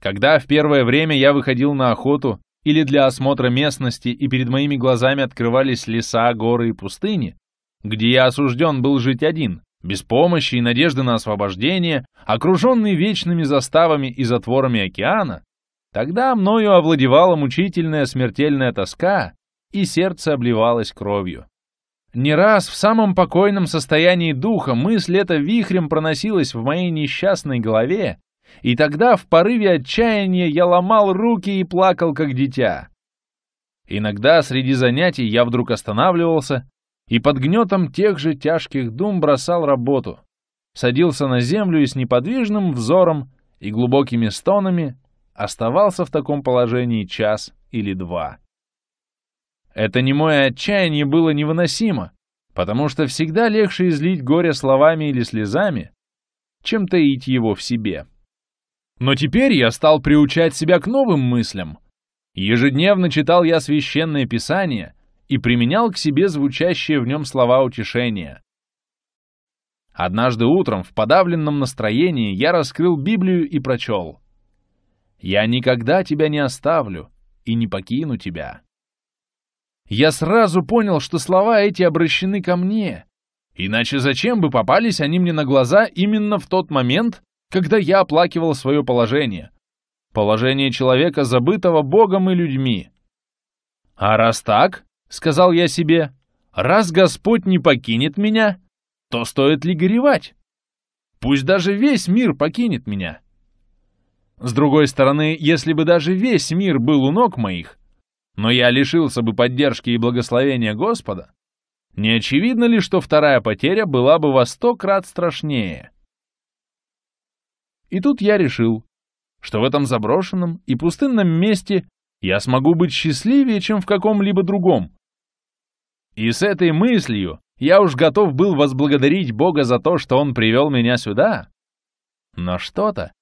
Когда в первое время я выходил на охоту или для осмотра местности, и перед моими глазами открывались леса, горы и пустыни, где я осужден был жить один, без помощи и надежды на освобождение, окруженный вечными заставами и затворами океана, тогда мною овладевала мучительная смертельная тоска, и сердце обливалось кровью. Не раз в самом покойном состоянии духа мысль эта вихрем проносилась в моей несчастной голове, и тогда в порыве отчаяния я ломал руки и плакал, как дитя. Иногда среди занятий я вдруг останавливался и под гнетом тех же тяжких дум бросал работу, садился на землю и с неподвижным взором и глубокими стонами оставался в таком положении час или два. Это не мое отчаяние было невыносимо, потому что всегда легче излить горе словами или слезами, чем таить его в себе. Но теперь я стал приучать себя к новым мыслям. Ежедневно читал я священное писание и применял к себе звучащие в нем слова утешения. Однажды утром в подавленном настроении я раскрыл Библию и прочел «Я никогда тебя не оставлю и не покину тебя». Я сразу понял, что слова эти обращены ко мне, иначе зачем бы попались они мне на глаза именно в тот момент, когда я оплакивал свое положение. Положение человека, забытого Богом и людьми. «А раз так, — сказал я себе, — раз Господь не покинет меня, то стоит ли горевать? Пусть даже весь мир покинет меня». С другой стороны, если бы даже весь мир был у ног моих, но я лишился бы поддержки и благословения Господа, не очевидно ли, что вторая потеря была бы во сто крат страшнее? — и тут я решил, что в этом заброшенном и пустынном месте я смогу быть счастливее, чем в каком-либо другом. И с этой мыслью я уж готов был возблагодарить Бога за то, что Он привел меня сюда. Но что-то...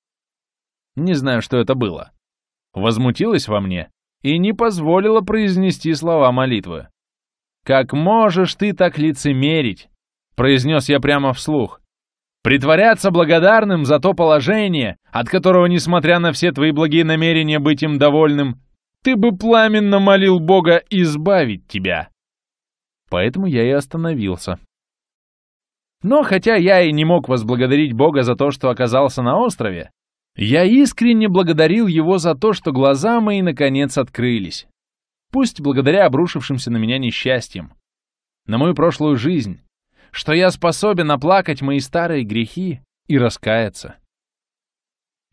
Не знаю, что это было. Возмутилось во мне и не позволило произнести слова молитвы. «Как можешь ты так лицемерить?» Произнес я прямо вслух. Притворяться благодарным за то положение, от которого, несмотря на все твои благие намерения быть им довольным, ты бы пламенно молил Бога избавить тебя. Поэтому я и остановился. Но хотя я и не мог возблагодарить Бога за то, что оказался на острове, я искренне благодарил его за то, что глаза мои наконец открылись. Пусть благодаря обрушившимся на меня несчастьям. На мою прошлую жизнь, что я способен оплакать мои старые грехи и раскаяться.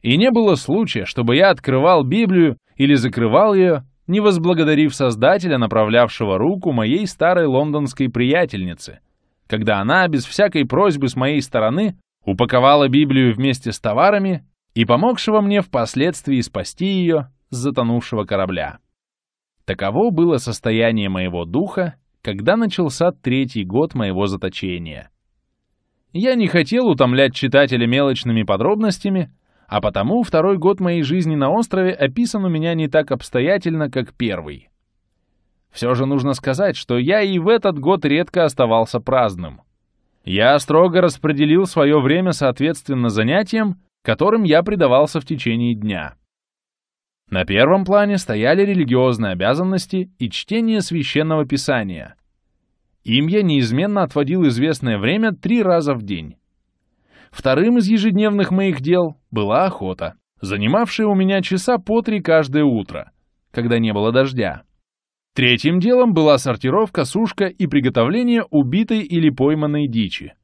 И не было случая, чтобы я открывал Библию или закрывал ее, не возблагодарив Создателя, направлявшего руку моей старой лондонской приятельнице, когда она без всякой просьбы с моей стороны упаковала Библию вместе с товарами и помогшего мне впоследствии спасти ее с затонувшего корабля. Таково было состояние моего духа когда начался третий год моего заточения. Я не хотел утомлять читателя мелочными подробностями, а потому второй год моей жизни на острове описан у меня не так обстоятельно, как первый. Все же нужно сказать, что я и в этот год редко оставался праздным. Я строго распределил свое время соответственно занятиям, которым я предавался в течение дня — на первом плане стояли религиозные обязанности и чтение священного писания. Им я неизменно отводил известное время три раза в день. Вторым из ежедневных моих дел была охота, занимавшая у меня часа по три каждое утро, когда не было дождя. Третьим делом была сортировка, сушка и приготовление убитой или пойманной дичи.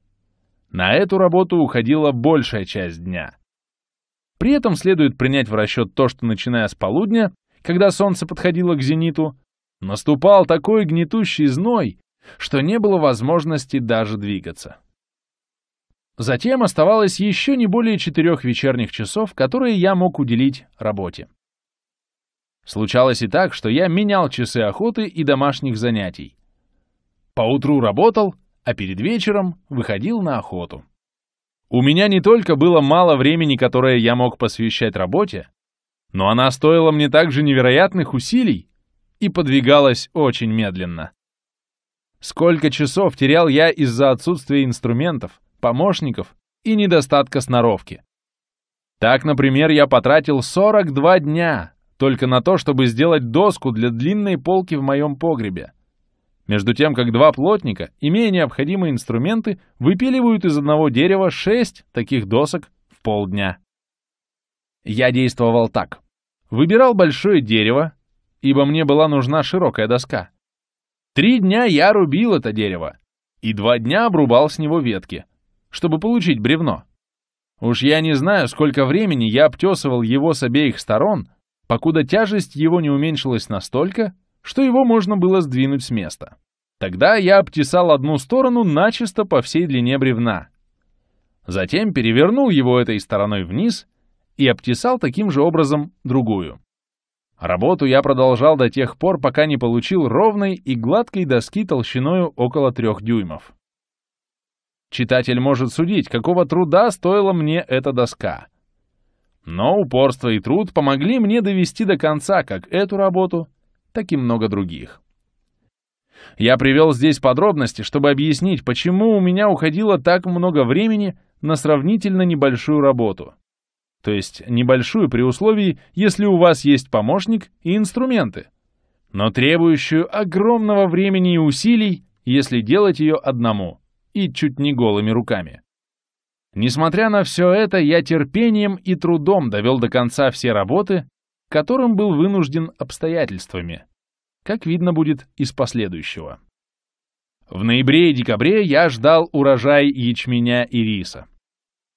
На эту работу уходила большая часть дня — при этом следует принять в расчет то, что начиная с полудня, когда солнце подходило к зениту, наступал такой гнетущий зной, что не было возможности даже двигаться. Затем оставалось еще не более четырех вечерних часов, которые я мог уделить работе. Случалось и так, что я менял часы охоты и домашних занятий. Поутру работал, а перед вечером выходил на охоту. У меня не только было мало времени, которое я мог посвящать работе, но она стоила мне также невероятных усилий и подвигалась очень медленно. Сколько часов терял я из-за отсутствия инструментов, помощников и недостатка сноровки. Так, например, я потратил 42 дня только на то, чтобы сделать доску для длинной полки в моем погребе, между тем, как два плотника, имея необходимые инструменты, выпиливают из одного дерева шесть таких досок в полдня. Я действовал так. Выбирал большое дерево, ибо мне была нужна широкая доска. Три дня я рубил это дерево, и два дня обрубал с него ветки, чтобы получить бревно. Уж я не знаю, сколько времени я обтесывал его с обеих сторон, покуда тяжесть его не уменьшилась настолько, что его можно было сдвинуть с места. Тогда я обтесал одну сторону начисто по всей длине бревна. Затем перевернул его этой стороной вниз и обтесал таким же образом другую. Работу я продолжал до тех пор, пока не получил ровной и гладкой доски толщиною около трех дюймов. Читатель может судить, какого труда стоила мне эта доска. Но упорство и труд помогли мне довести до конца как эту работу — так и много других. Я привел здесь подробности, чтобы объяснить, почему у меня уходило так много времени на сравнительно небольшую работу. То есть небольшую при условии, если у вас есть помощник и инструменты, но требующую огромного времени и усилий, если делать ее одному и чуть не голыми руками. Несмотря на все это, я терпением и трудом довел до конца все работы, которым был вынужден обстоятельствами, как видно будет из последующего. В ноябре и декабре я ждал урожай ячменя и риса.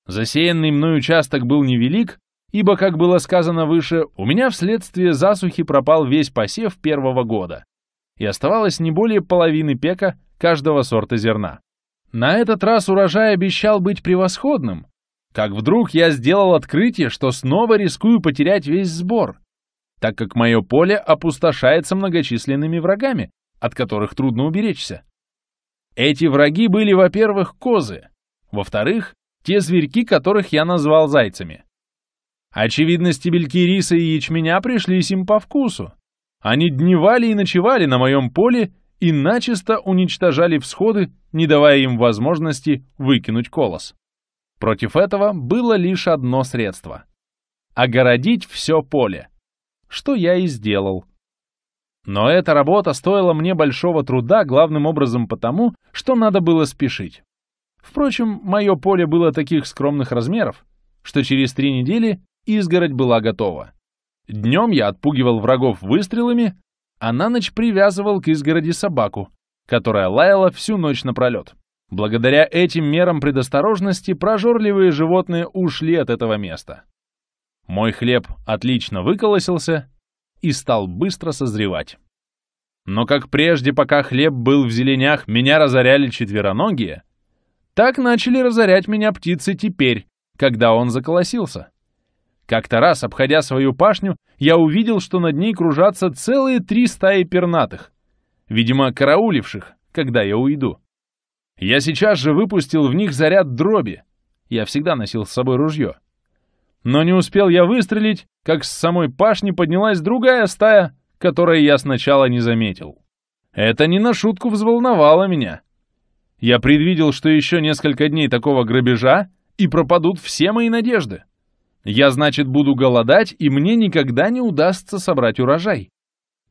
Засеянный мной участок был невелик, ибо, как было сказано выше, у меня вследствие засухи пропал весь посев первого года, и оставалось не более половины пека каждого сорта зерна. На этот раз урожай обещал быть превосходным, как вдруг я сделал открытие, что снова рискую потерять весь сбор, так как мое поле опустошается многочисленными врагами, от которых трудно уберечься. Эти враги были, во-первых, козы, во-вторых, те зверьки, которых я назвал зайцами. Очевидно, стебельки риса и ячменя пришлись им по вкусу. Они дневали и ночевали на моем поле и начисто уничтожали всходы, не давая им возможности выкинуть колос. Против этого было лишь одно средство — огородить все поле, что я и сделал. Но эта работа стоила мне большого труда главным образом потому, что надо было спешить. Впрочем, мое поле было таких скромных размеров, что через три недели изгородь была готова. Днем я отпугивал врагов выстрелами, а на ночь привязывал к изгороди собаку, которая лаяла всю ночь напролет. Благодаря этим мерам предосторожности прожорливые животные ушли от этого места. Мой хлеб отлично выколосился и стал быстро созревать. Но как прежде, пока хлеб был в зеленях, меня разоряли четвероногие, так начали разорять меня птицы теперь, когда он заколосился. Как-то раз, обходя свою пашню, я увидел, что над ней кружатся целые три стаи пернатых, видимо, карауливших, когда я уйду. Я сейчас же выпустил в них заряд дроби. Я всегда носил с собой ружье — но не успел я выстрелить, как с самой пашни поднялась другая стая, которую я сначала не заметил. Это не на шутку взволновало меня. Я предвидел, что еще несколько дней такого грабежа, и пропадут все мои надежды. Я, значит, буду голодать, и мне никогда не удастся собрать урожай.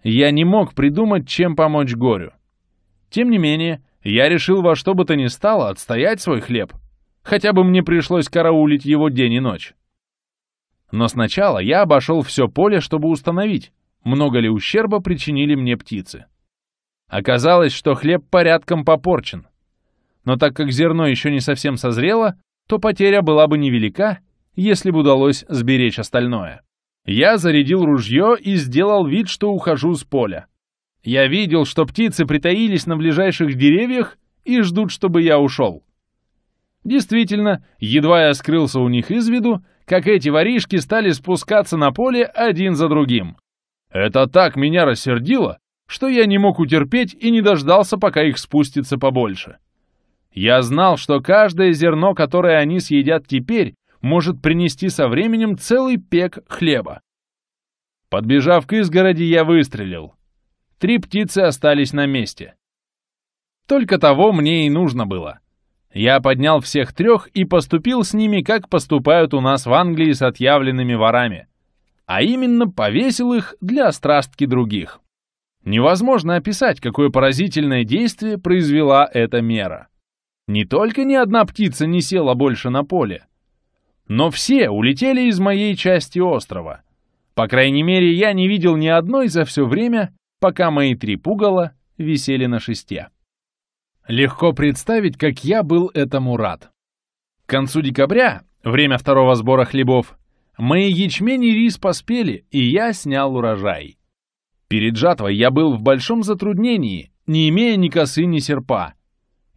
Я не мог придумать, чем помочь горю. Тем не менее, я решил во что бы то ни стало отстоять свой хлеб. Хотя бы мне пришлось караулить его день и ночь. Но сначала я обошел все поле, чтобы установить, много ли ущерба причинили мне птицы. Оказалось, что хлеб порядком попорчен. Но так как зерно еще не совсем созрело, то потеря была бы невелика, если бы удалось сберечь остальное. Я зарядил ружье и сделал вид, что ухожу с поля. Я видел, что птицы притаились на ближайших деревьях и ждут, чтобы я ушел. Действительно, едва я скрылся у них из виду, как эти воришки стали спускаться на поле один за другим. Это так меня рассердило, что я не мог утерпеть и не дождался, пока их спустится побольше. Я знал, что каждое зерно, которое они съедят теперь, может принести со временем целый пек хлеба. Подбежав к изгороди, я выстрелил. Три птицы остались на месте. Только того мне и нужно было. Я поднял всех трех и поступил с ними, как поступают у нас в Англии с отъявленными ворами. А именно, повесил их для страстки других. Невозможно описать, какое поразительное действие произвела эта мера. Не только ни одна птица не села больше на поле, но все улетели из моей части острова. По крайней мере, я не видел ни одной за все время, пока мои три пугала висели на шесте. Легко представить, как я был этому рад. К концу декабря, время второго сбора хлебов, мои ячмень и рис поспели, и я снял урожай. Перед жатвой я был в большом затруднении, не имея ни косы, ни серпа.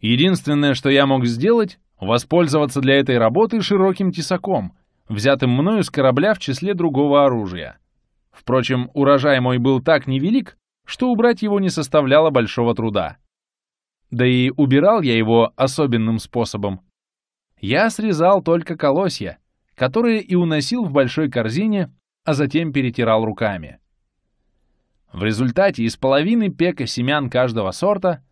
Единственное, что я мог сделать, воспользоваться для этой работы широким тесаком, взятым мною с корабля в числе другого оружия. Впрочем, урожай мой был так невелик, что убрать его не составляло большого труда. Да и убирал я его особенным способом. Я срезал только колосья, которые и уносил в большой корзине, а затем перетирал руками. В результате из половины пека семян каждого сорта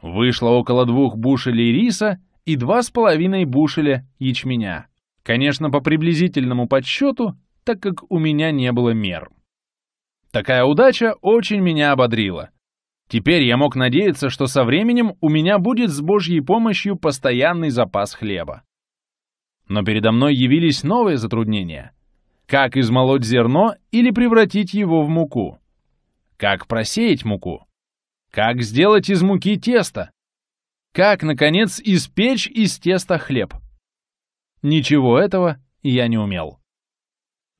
вышло около двух бушелей риса и два с половиной бушеля ячменя. Конечно, по приблизительному подсчету, так как у меня не было мер. Такая удача очень меня ободрила — Теперь я мог надеяться, что со временем у меня будет с Божьей помощью постоянный запас хлеба. Но передо мной явились новые затруднения. Как измолоть зерно или превратить его в муку? Как просеять муку? Как сделать из муки тесто? Как, наконец, испечь из теста хлеб? Ничего этого я не умел.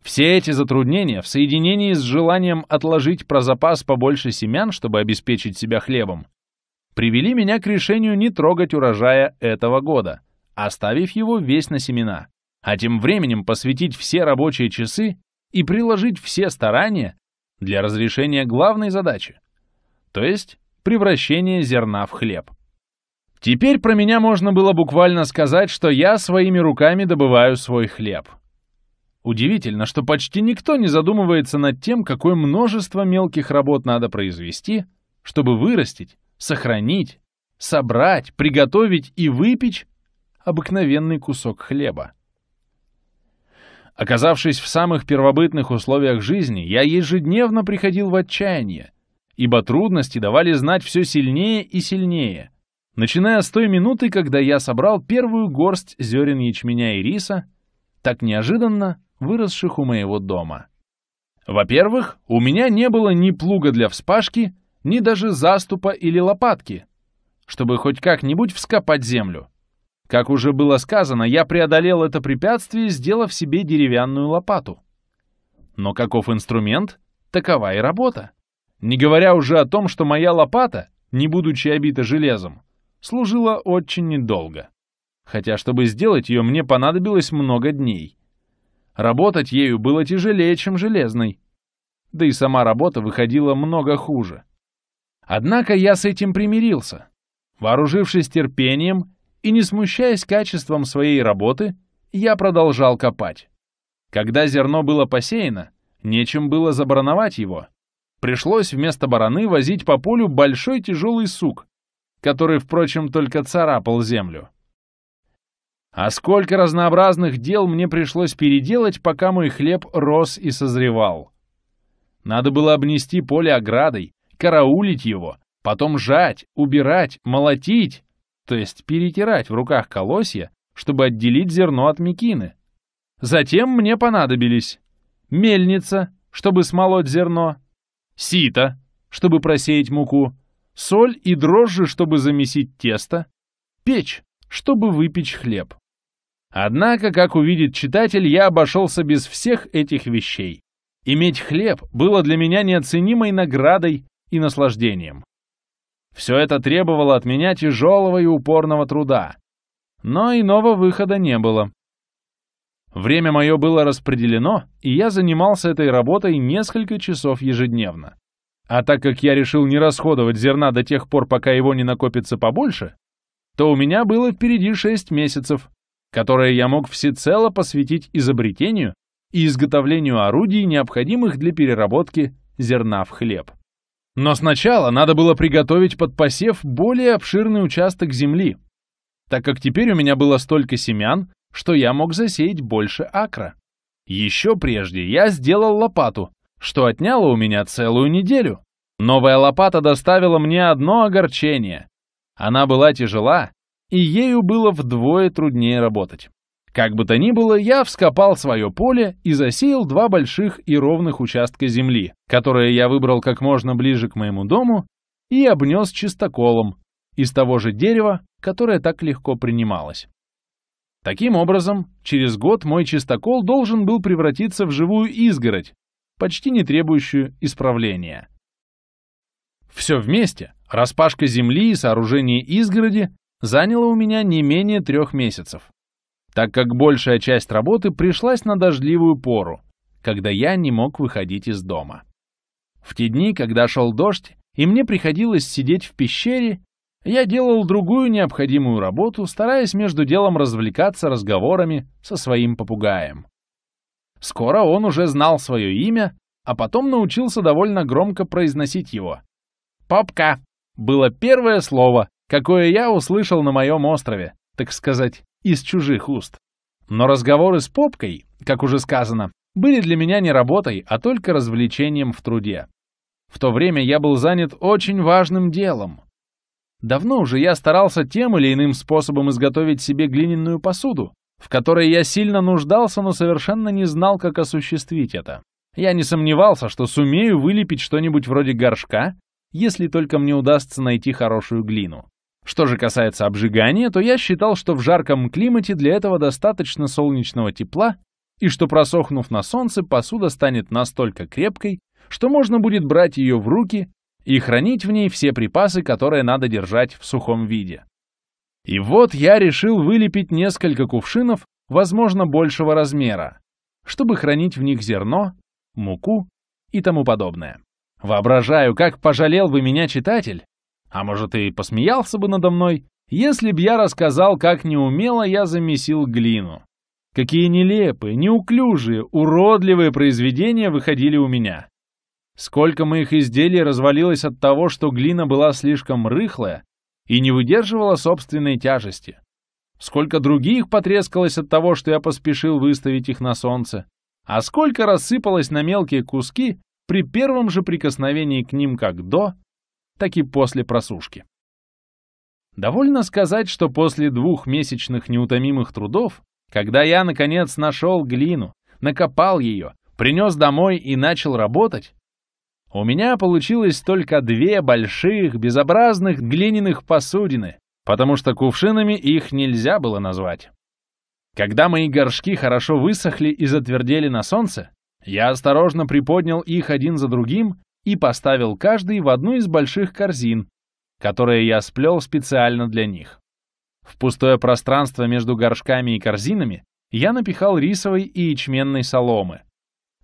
Все эти затруднения в соединении с желанием отложить про запас побольше семян, чтобы обеспечить себя хлебом, привели меня к решению не трогать урожая этого года, оставив его весь на семена, а тем временем посвятить все рабочие часы и приложить все старания для разрешения главной задачи, то есть превращения зерна в хлеб. Теперь про меня можно было буквально сказать, что я своими руками добываю свой хлеб — Удивительно, что почти никто не задумывается над тем, какое множество мелких работ надо произвести, чтобы вырастить, сохранить, собрать, приготовить и выпечь обыкновенный кусок хлеба. Оказавшись в самых первобытных условиях жизни, я ежедневно приходил в отчаяние, ибо трудности давали знать все сильнее и сильнее, начиная с той минуты, когда я собрал первую горсть зерен ячменя и риса, так неожиданно, выросших у моего дома. Во-первых, у меня не было ни плуга для вспашки, ни даже заступа или лопатки, чтобы хоть как-нибудь вскопать землю. Как уже было сказано, я преодолел это препятствие, сделав себе деревянную лопату. Но каков инструмент, такова и работа. Не говоря уже о том, что моя лопата, не будучи обита железом, служила очень недолго. Хотя, чтобы сделать ее, мне понадобилось много дней — Работать ею было тяжелее, чем железной. Да и сама работа выходила много хуже. Однако я с этим примирился. Вооружившись терпением и не смущаясь качеством своей работы, я продолжал копать. Когда зерно было посеяно, нечем было забароновать его. Пришлось вместо бараны возить по полю большой тяжелый сук, который, впрочем, только царапал землю. А сколько разнообразных дел мне пришлось переделать, пока мой хлеб рос и созревал. Надо было обнести поле оградой, караулить его, потом жать, убирать, молотить, то есть перетирать в руках колосья, чтобы отделить зерно от мекины. Затем мне понадобились мельница, чтобы смолоть зерно, сито, чтобы просеять муку, соль и дрожжи, чтобы замесить тесто, печь, чтобы выпечь хлеб. Однако, как увидит читатель, я обошелся без всех этих вещей. Иметь хлеб было для меня неоценимой наградой и наслаждением. Все это требовало от меня тяжелого и упорного труда. Но иного выхода не было. Время мое было распределено, и я занимался этой работой несколько часов ежедневно. А так как я решил не расходовать зерна до тех пор, пока его не накопится побольше, то у меня было впереди 6 месяцев, которое я мог всецело посвятить изобретению и изготовлению орудий, необходимых для переработки зерна в хлеб. Но сначала надо было приготовить под посев более обширный участок земли, так как теперь у меня было столько семян, что я мог засеять больше акра. Еще прежде я сделал лопату, что отняло у меня целую неделю. Новая лопата доставила мне одно огорчение. Она была тяжела и ею было вдвое труднее работать. Как бы то ни было, я вскопал свое поле и засеял два больших и ровных участка земли, которые я выбрал как можно ближе к моему дому и обнес чистоколом из того же дерева, которое так легко принималось. Таким образом, через год мой чистокол должен был превратиться в живую изгородь, почти не требующую исправления. Все вместе, распашка земли и сооружение изгороди заняло у меня не менее трех месяцев, так как большая часть работы пришлась на дождливую пору, когда я не мог выходить из дома. В те дни, когда шел дождь, и мне приходилось сидеть в пещере, я делал другую необходимую работу, стараясь между делом развлекаться разговорами со своим попугаем. Скоро он уже знал свое имя, а потом научился довольно громко произносить его. «Попка» было первое слово, какое я услышал на моем острове, так сказать, из чужих уст. Но разговоры с попкой, как уже сказано, были для меня не работой, а только развлечением в труде. В то время я был занят очень важным делом. Давно уже я старался тем или иным способом изготовить себе глиняную посуду, в которой я сильно нуждался, но совершенно не знал, как осуществить это. Я не сомневался, что сумею вылепить что-нибудь вроде горшка, если только мне удастся найти хорошую глину. Что же касается обжигания, то я считал, что в жарком климате для этого достаточно солнечного тепла и что просохнув на солнце, посуда станет настолько крепкой, что можно будет брать ее в руки и хранить в ней все припасы, которые надо держать в сухом виде. И вот я решил вылепить несколько кувшинов, возможно, большего размера, чтобы хранить в них зерно, муку и тому подобное. Воображаю, как пожалел бы меня читатель, а может, и посмеялся бы надо мной, если б я рассказал, как неумело я замесил глину. Какие нелепые, неуклюжие, уродливые произведения выходили у меня. Сколько моих изделий развалилось от того, что глина была слишком рыхлая и не выдерживала собственной тяжести. Сколько других потрескалось от того, что я поспешил выставить их на солнце. А сколько рассыпалось на мелкие куски при первом же прикосновении к ним как до, так и после просушки. Довольно сказать, что после двухмесячных неутомимых трудов, когда я, наконец, нашел глину, накопал ее, принес домой и начал работать, у меня получилось только две больших, безобразных глиняных посудины, потому что кувшинами их нельзя было назвать. Когда мои горшки хорошо высохли и затвердели на солнце, я осторожно приподнял их один за другим и поставил каждый в одну из больших корзин, которые я сплел специально для них. В пустое пространство между горшками и корзинами я напихал рисовой и ячменной соломы.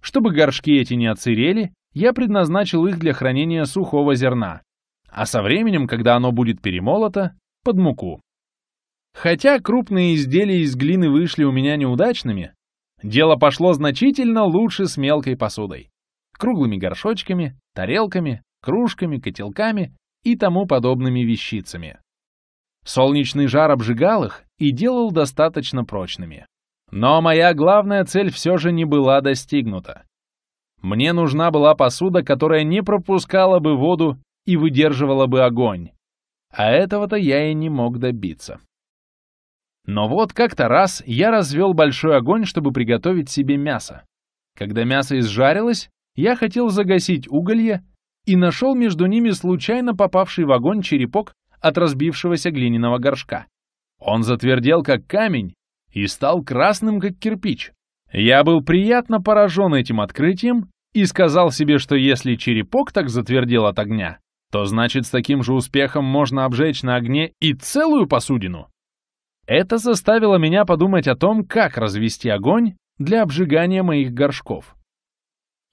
Чтобы горшки эти не оцерели, я предназначил их для хранения сухого зерна, а со временем, когда оно будет перемолото, под муку. Хотя крупные изделия из глины вышли у меня неудачными, дело пошло значительно лучше с мелкой посудой, круглыми горшочками, тарелками, кружками, котелками и тому подобными вещицами. Солнечный жар обжигал их и делал достаточно прочными. Но моя главная цель все же не была достигнута. Мне нужна была посуда, которая не пропускала бы воду и выдерживала бы огонь. А этого-то я и не мог добиться. Но вот как-то раз я развел большой огонь, чтобы приготовить себе мясо. Когда мясо изжарилось, я хотел загасить уголье и нашел между ними случайно попавший в огонь черепок от разбившегося глиняного горшка. Он затвердел как камень и стал красным как кирпич. Я был приятно поражен этим открытием и сказал себе, что если черепок так затвердел от огня, то значит с таким же успехом можно обжечь на огне и целую посудину. Это заставило меня подумать о том, как развести огонь для обжигания моих горшков.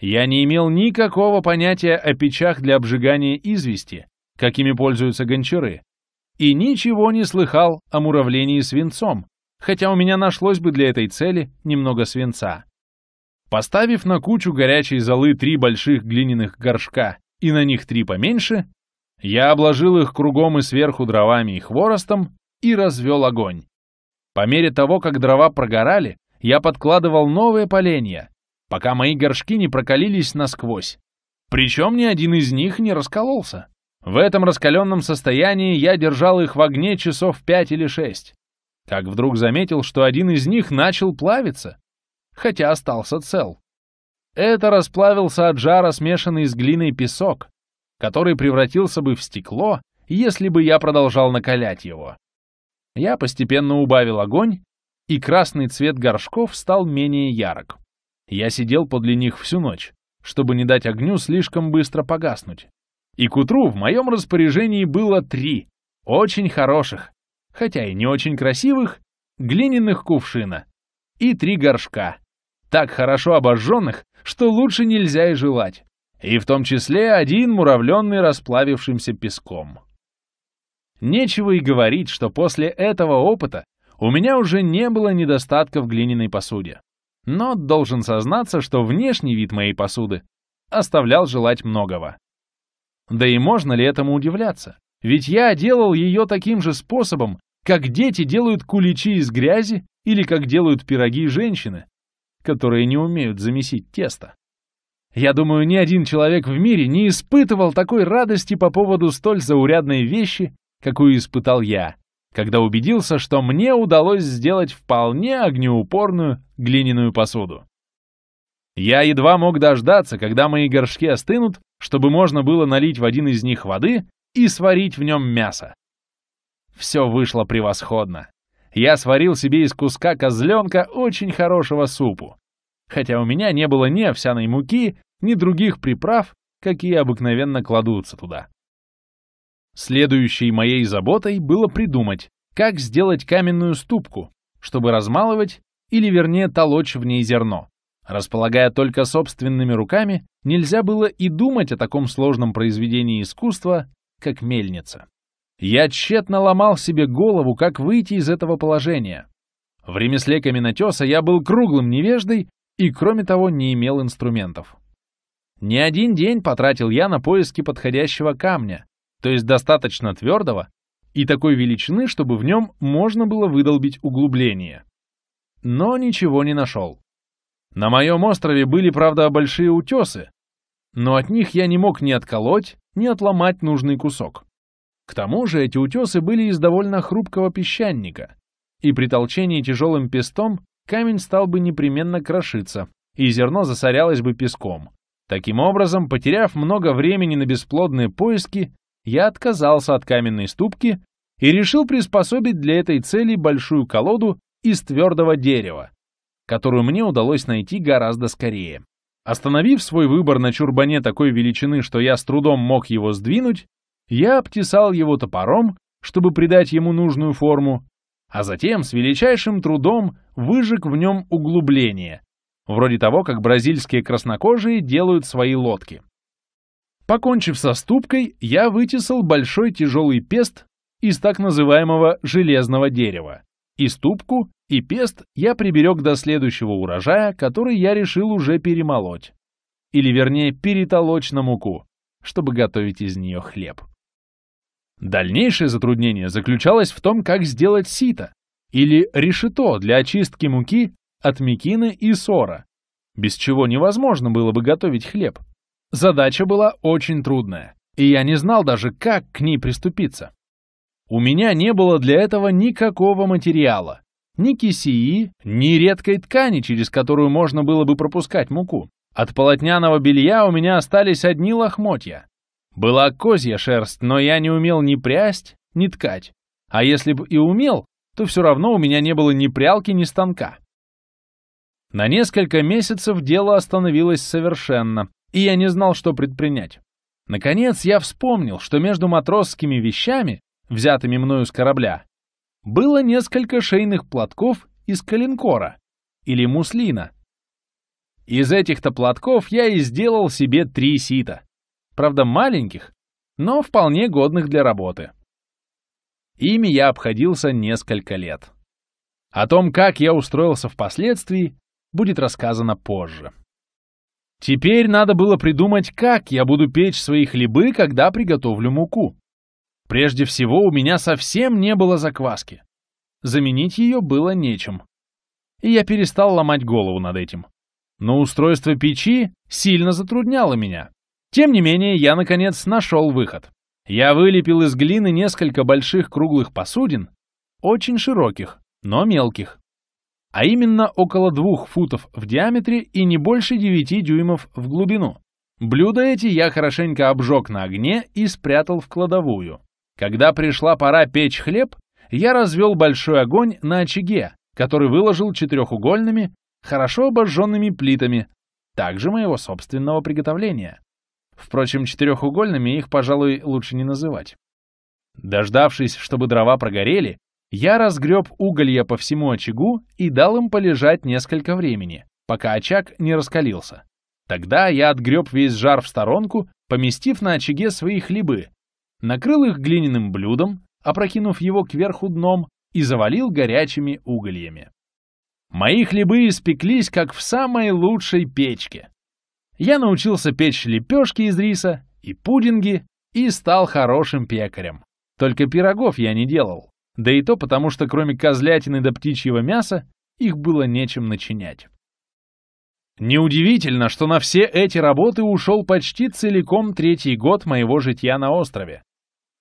Я не имел никакого понятия о печах для обжигания извести, какими пользуются гончары, и ничего не слыхал о муравлении свинцом, хотя у меня нашлось бы для этой цели немного свинца. Поставив на кучу горячей золы три больших глиняных горшка и на них три поменьше, я обложил их кругом и сверху дровами и хворостом и развел огонь. По мере того, как дрова прогорали, я подкладывал новые поленья, пока мои горшки не прокалились насквозь. Причем ни один из них не раскололся. В этом раскаленном состоянии я держал их в огне часов пять или шесть. Как вдруг заметил, что один из них начал плавиться, хотя остался цел. Это расплавился от жара смешанный с глиной песок, который превратился бы в стекло, если бы я продолжал накалять его. Я постепенно убавил огонь, и красный цвет горшков стал менее ярок. Я сидел подле них всю ночь, чтобы не дать огню слишком быстро погаснуть. И к утру в моем распоряжении было три очень хороших, хотя и не очень красивых, глиняных кувшина и три горшка, так хорошо обожженных, что лучше нельзя и желать, и в том числе один муравленный расплавившимся песком. Нечего и говорить, что после этого опыта у меня уже не было недостатка в глиняной посуде. Но должен сознаться, что внешний вид моей посуды оставлял желать многого. Да и можно ли этому удивляться? Ведь я делал ее таким же способом, как дети делают куличи из грязи или как делают пироги женщины, которые не умеют замесить тесто. Я думаю, ни один человек в мире не испытывал такой радости по поводу столь заурядной вещи, какую испытал я, когда убедился, что мне удалось сделать вполне огнеупорную глиняную посуду. Я едва мог дождаться, когда мои горшки остынут, чтобы можно было налить в один из них воды и сварить в нем мясо. Все вышло превосходно. Я сварил себе из куска козленка очень хорошего супу, хотя у меня не было ни овсяной муки, ни других приправ, какие обыкновенно кладутся туда. Следующей моей заботой было придумать, как сделать каменную ступку, чтобы размалывать или вернее толочь в ней зерно. Располагая только собственными руками, нельзя было и думать о таком сложном произведении искусства, как мельница. Я тщетно ломал себе голову, как выйти из этого положения. В ремесле каменотеса я был круглым невеждой и, кроме того, не имел инструментов. Не один день потратил я на поиски подходящего камня, то есть достаточно твердого и такой величины, чтобы в нем можно было выдолбить углубление но ничего не нашел. На моем острове были, правда, большие утесы, но от них я не мог ни отколоть, ни отломать нужный кусок. К тому же эти утесы были из довольно хрупкого песчаника, и при толчении тяжелым пестом камень стал бы непременно крошиться, и зерно засорялось бы песком. Таким образом, потеряв много времени на бесплодные поиски, я отказался от каменной ступки и решил приспособить для этой цели большую колоду из твердого дерева, которую мне удалось найти гораздо скорее. Остановив свой выбор на чурбане такой величины, что я с трудом мог его сдвинуть, я обтесал его топором, чтобы придать ему нужную форму, а затем с величайшим трудом выжег в нем углубление, вроде того, как бразильские краснокожие делают свои лодки. Покончив со ступкой, я вытесал большой тяжелый пест из так называемого «железного дерева», и ступку, и пест я приберег до следующего урожая, который я решил уже перемолоть. Или вернее перетолочь на муку, чтобы готовить из нее хлеб. Дальнейшее затруднение заключалось в том, как сделать сито, или решето для очистки муки от мекины и сора, без чего невозможно было бы готовить хлеб. Задача была очень трудная, и я не знал даже, как к ней приступиться. У меня не было для этого никакого материала. Ни кисии, ни редкой ткани, через которую можно было бы пропускать муку. От полотняного белья у меня остались одни лохмотья. Была козья шерсть, но я не умел ни прясть, ни ткать. А если бы и умел, то все равно у меня не было ни прялки, ни станка. На несколько месяцев дело остановилось совершенно, и я не знал, что предпринять. Наконец я вспомнил, что между матросскими вещами взятыми мною с корабля, было несколько шейных платков из калинкора или муслина. Из этих-то платков я и сделал себе три сита, правда маленьких, но вполне годных для работы. Ими я обходился несколько лет. О том, как я устроился впоследствии, будет рассказано позже. Теперь надо было придумать, как я буду печь свои хлебы, когда приготовлю муку. Прежде всего, у меня совсем не было закваски. Заменить ее было нечем. И я перестал ломать голову над этим. Но устройство печи сильно затрудняло меня. Тем не менее, я, наконец, нашел выход. Я вылепил из глины несколько больших круглых посудин, очень широких, но мелких, а именно около двух футов в диаметре и не больше девяти дюймов в глубину. Блюда эти я хорошенько обжег на огне и спрятал в кладовую. Когда пришла пора печь хлеб, я развел большой огонь на очаге, который выложил четырехугольными, хорошо обожженными плитами, также моего собственного приготовления. Впрочем, четырехугольными их, пожалуй, лучше не называть. Дождавшись, чтобы дрова прогорели, я разгреб уголья по всему очагу и дал им полежать несколько времени, пока очаг не раскалился. Тогда я отгреб весь жар в сторонку, поместив на очаге свои хлебы, накрыл их глиняным блюдом, опрокинув его кверху дном, и завалил горячими угольями. Мои хлебы испеклись, как в самой лучшей печке. Я научился печь лепешки из риса и пудинги и стал хорошим пекарем. Только пирогов я не делал, да и то потому, что кроме козлятины до птичьего мяса их было нечем начинять. Неудивительно, что на все эти работы ушел почти целиком третий год моего житья на острове,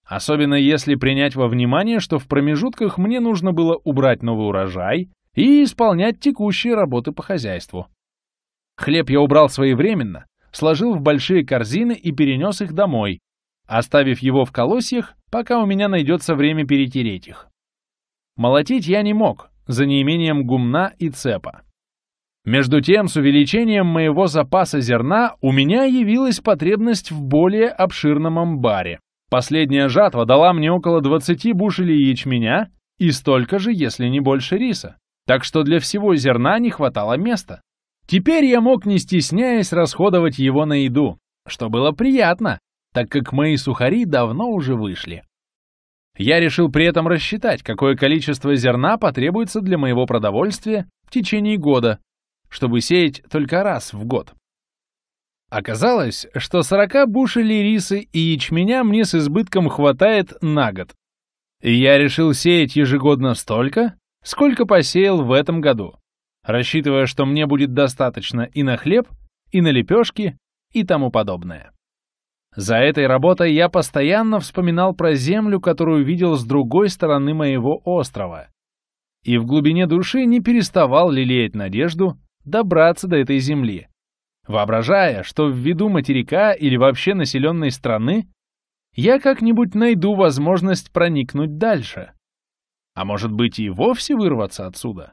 Особенно если принять во внимание, что в промежутках мне нужно было убрать новый урожай и исполнять текущие работы по хозяйству. Хлеб я убрал своевременно, сложил в большие корзины и перенес их домой, оставив его в колосьях, пока у меня найдется время перетереть их. Молотить я не мог, за неимением гумна и цепа. Между тем, с увеличением моего запаса зерна у меня явилась потребность в более обширном амбаре. Последняя жатва дала мне около 20 бушелей ячменя и столько же, если не больше риса. Так что для всего зерна не хватало места. Теперь я мог, не стесняясь, расходовать его на еду, что было приятно, так как мои сухари давно уже вышли. Я решил при этом рассчитать, какое количество зерна потребуется для моего продовольствия в течение года, чтобы сеять только раз в год. Оказалось, что 40 бушелей риса и ячменя мне с избытком хватает на год. И я решил сеять ежегодно столько, сколько посеял в этом году, рассчитывая, что мне будет достаточно и на хлеб, и на лепешки, и тому подобное. За этой работой я постоянно вспоминал про землю, которую видел с другой стороны моего острова, и в глубине души не переставал лелеять надежду добраться до этой земли, воображая, что в виду материка или вообще населенной страны я как-нибудь найду возможность проникнуть дальше. А может быть и вовсе вырваться отсюда.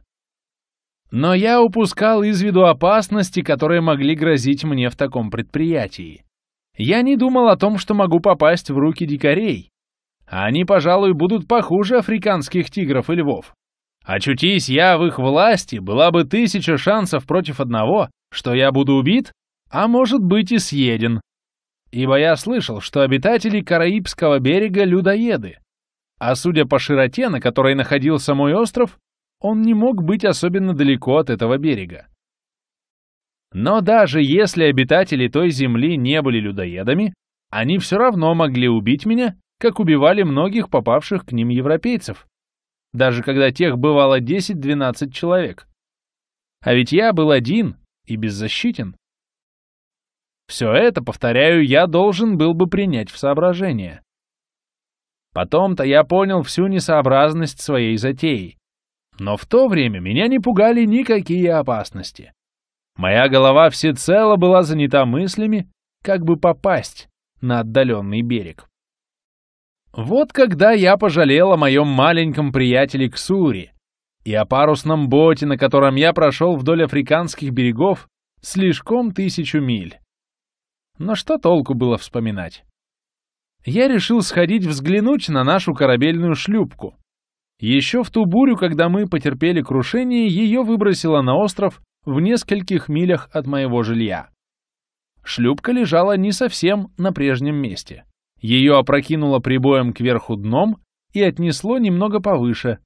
Но я упускал из виду опасности, которые могли грозить мне в таком предприятии. Я не думал о том, что могу попасть в руки дикарей. А они, пожалуй, будут похуже африканских тигров и львов. Очутись я в их власти, была бы тысяча шансов против одного, что я буду убит, а может быть и съеден. Ибо я слышал, что обитатели Караибского берега — людоеды. А судя по широте, на которой находился мой остров, он не мог быть особенно далеко от этого берега. Но даже если обитатели той земли не были людоедами, они все равно могли убить меня, как убивали многих попавших к ним европейцев, даже когда тех бывало 10-12 человек. А ведь я был один и беззащитен. Все это, повторяю, я должен был бы принять в соображение. Потом-то я понял всю несообразность своей затеи. Но в то время меня не пугали никакие опасности. Моя голова всецело была занята мыслями, как бы попасть на отдаленный берег. Вот когда я пожалел о моем маленьком приятеле Ксури, и о парусном боте, на котором я прошел вдоль африканских берегов, слишком тысячу миль. Но что толку было вспоминать? Я решил сходить взглянуть на нашу корабельную шлюпку. Еще в ту бурю, когда мы потерпели крушение, ее выбросило на остров в нескольких милях от моего жилья. Шлюпка лежала не совсем на прежнем месте. Ее опрокинуло прибоем кверху дном и отнесло немного повыше,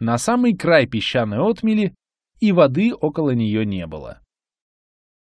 на самый край песчаной отмели, и воды около нее не было.